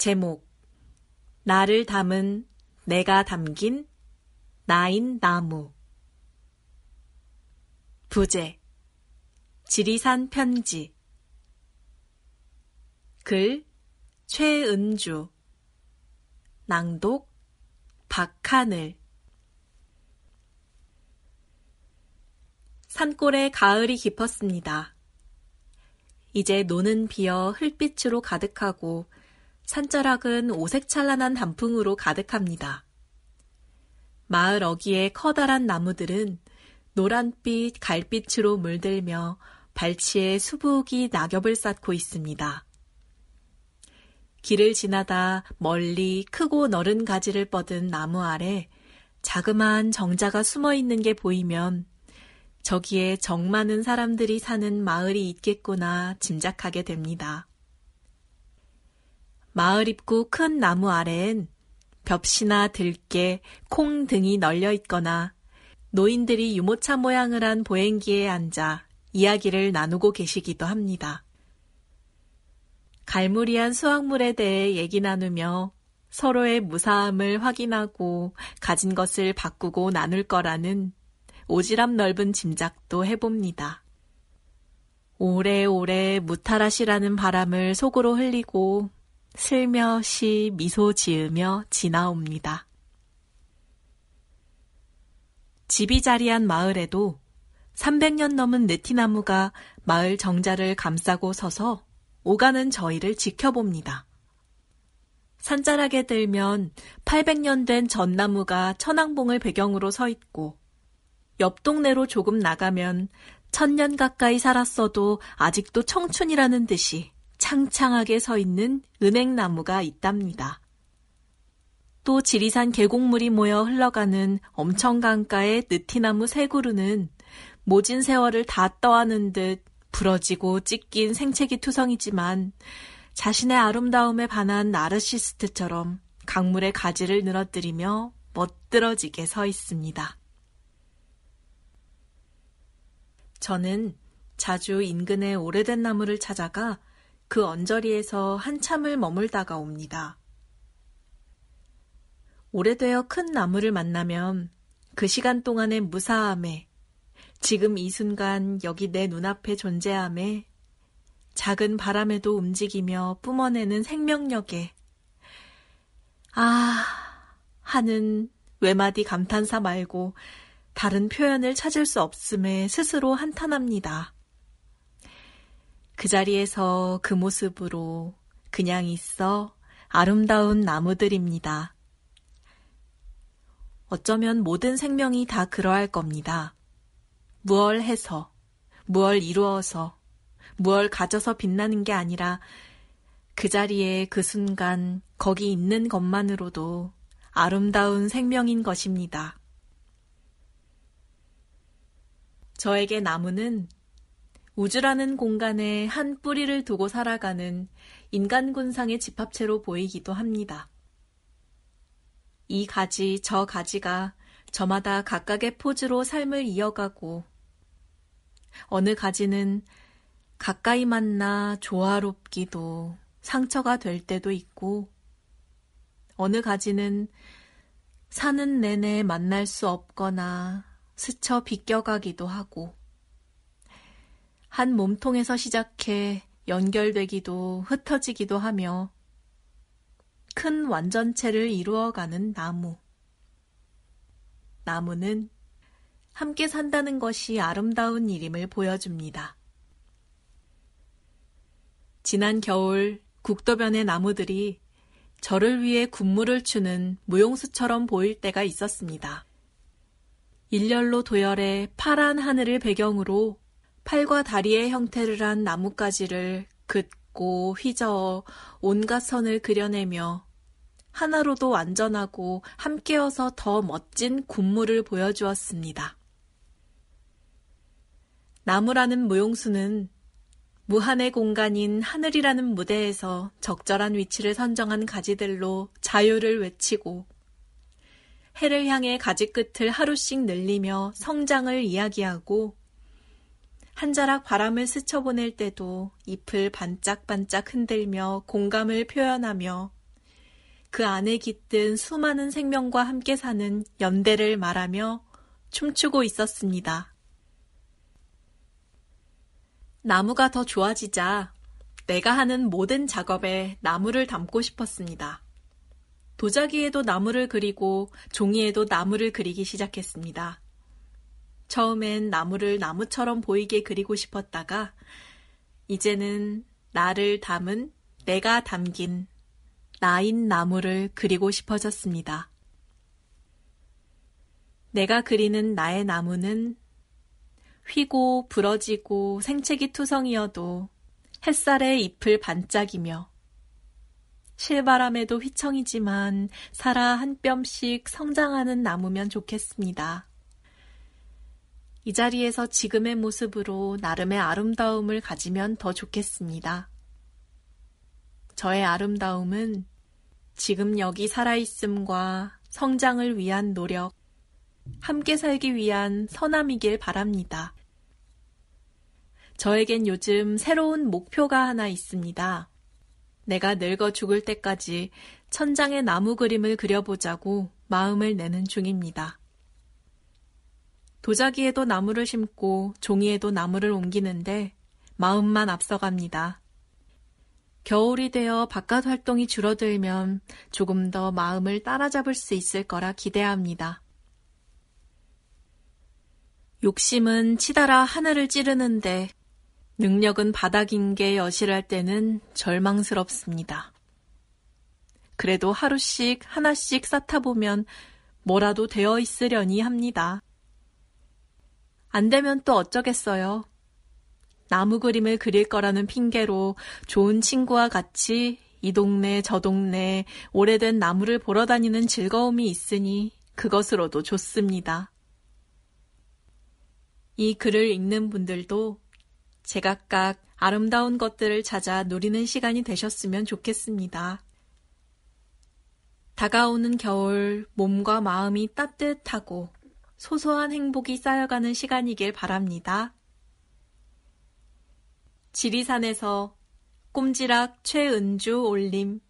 제목 나를 담은 내가 담긴 나인 나무 부제 지리산 편지 글 최은주 낭독 박하늘 산골에 가을이 깊었습니다. 이제 노는 비어 흙빛으로 가득하고 산자락은 오색찬란한 단풍으로 가득합니다. 마을 어귀의 커다란 나무들은 노란빛, 갈빛으로 물들며 발치에 수북이 낙엽을 쌓고 있습니다. 길을 지나다 멀리 크고 너른 가지를 뻗은 나무 아래 자그마한 정자가 숨어 있는 게 보이면 저기에 정 많은 사람들이 사는 마을이 있겠구나 짐작하게 됩니다. 마을 입구 큰 나무 아래엔 벽시나 들깨, 콩 등이 널려 있거나 노인들이 유모차 모양을 한 보행기에 앉아 이야기를 나누고 계시기도 합니다. 갈무리한 수확물에 대해 얘기 나누며 서로의 무사함을 확인하고 가진 것을 바꾸고 나눌 거라는 오지랖 넓은 짐작도 해봅니다. 오래오래 무탈하시라는 바람을 속으로 흘리고 슬며시 미소 지으며 지나옵니다. 집이 자리한 마을에도 300년 넘은 느티나무가 마을 정자를 감싸고 서서 오가는 저희를 지켜봅니다. 산자락에 들면 800년 된 전나무가 천왕봉을 배경으로 서 있고 옆 동네로 조금 나가면 천년 가까이 살았어도 아직도 청춘이라는 듯이 창창하게 서 있는 은행나무가 있답니다. 또 지리산 계곡물이 모여 흘러가는 엄청강가의 느티나무 세 그루는 모진 세월을 다 떠안은 듯 부러지고 찢긴 생채기 투성이지만 자신의 아름다움에 반한 나르시스트처럼 강물의 가지를 늘어뜨리며 멋들어지게 서 있습니다. 저는 자주 인근의 오래된 나무를 찾아가 그 언저리에서 한참을 머물다가 옵니다. 오래되어 큰 나무를 만나면 그 시간 동안의 무사함에 지금 이 순간 여기 내 눈앞에 존재함에 작은 바람에도 움직이며 뿜어내는 생명력에 아 하는 외마디 감탄사 말고 다른 표현을 찾을 수 없음에 스스로 한탄합니다. 그 자리에서 그 모습으로 그냥 있어 아름다운 나무들입니다. 어쩌면 모든 생명이 다 그러할 겁니다. 무얼 해서, 무얼 이루어서, 무얼 가져서 빛나는 게 아니라 그 자리에 그 순간 거기 있는 것만으로도 아름다운 생명인 것입니다. 저에게 나무는 우주라는 공간에 한 뿌리를 두고 살아가는 인간군상의 집합체로 보이기도 합니다. 이 가지, 저 가지가 저마다 각각의 포즈로 삶을 이어가고 어느 가지는 가까이 만나 조화롭기도 상처가 될 때도 있고 어느 가지는 사는 내내 만날 수 없거나 스쳐 비껴가기도 하고 한 몸통에서 시작해 연결되기도 흩어지기도 하며 큰 완전체를 이루어가는 나무. 나무는 함께 산다는 것이 아름다운 일임을 보여줍니다. 지난 겨울 국도변의 나무들이 저를 위해 군무를 추는 무용수처럼 보일 때가 있었습니다. 일렬로 도열해 파란 하늘을 배경으로 팔과 다리의 형태를 한 나뭇가지를 긋고 휘저어 온갖 선을 그려내며 하나로도 완전하고 함께여서 더 멋진 군무를 보여주었습니다. 나무라는 무용수는 무한의 공간인 하늘이라는 무대에서 적절한 위치를 선정한 가지들로 자유를 외치고 해를 향해 가지 끝을 하루씩 늘리며 성장을 이야기하고 한 자락 바람을 스쳐 보낼 때도 잎을 반짝반짝 흔들며 공감을 표현하며 그 안에 깃든 수많은 생명과 함께 사는 연대를 말하며 춤추고 있었습니다. 나무가 더 좋아지자 내가 하는 모든 작업에 나무를 담고 싶었습니다. 도자기에도 나무를 그리고 종이에도 나무를 그리기 시작했습니다. 처음엔 나무를 나무처럼 보이게 그리고 싶었다가 이제는 나를 담은 내가 담긴 나인 나무를 그리고 싶어졌습니다. 내가 그리는 나의 나무는 휘고 부러지고 생채기 투성이어도 햇살에 잎을 반짝이며 실바람에도 휘청이지만 살아 한 뼘씩 성장하는 나무면 좋겠습니다. 이 자리에서 지금의 모습으로 나름의 아름다움을 가지면 더 좋겠습니다. 저의 아름다움은 지금 여기 살아있음과 성장을 위한 노력, 함께 살기 위한 선함이길 바랍니다. 저에겐 요즘 새로운 목표가 하나 있습니다. 내가 늙어 죽을 때까지 천장의 나무 그림을 그려보자고 마음을 내는 중입니다. 도자기에도 나무를 심고 종이에도 나무를 옮기는데 마음만 앞서갑니다. 겨울이 되어 바깥 활동이 줄어들면 조금 더 마음을 따라잡을 수 있을 거라 기대합니다. 욕심은 치달아 하늘을 찌르는데 능력은 바닥인 게 여실할 때는 절망스럽습니다. 그래도 하루씩 하나씩 쌓다 보면 뭐라도 되어 있으려니 합니다. 안 되면 또 어쩌겠어요. 나무 그림을 그릴 거라는 핑계로 좋은 친구와 같이 이 동네 저 동네 오래된 나무를 보러 다니는 즐거움이 있으니 그것으로도 좋습니다. 이 글을 읽는 분들도 제각각 아름다운 것들을 찾아 누리는 시간이 되셨으면 좋겠습니다. 다가오는 겨울 몸과 마음이 따뜻하고 소소한 행복이 쌓여가는 시간이길 바랍니다. 지리산에서 꼼지락 최은주 올림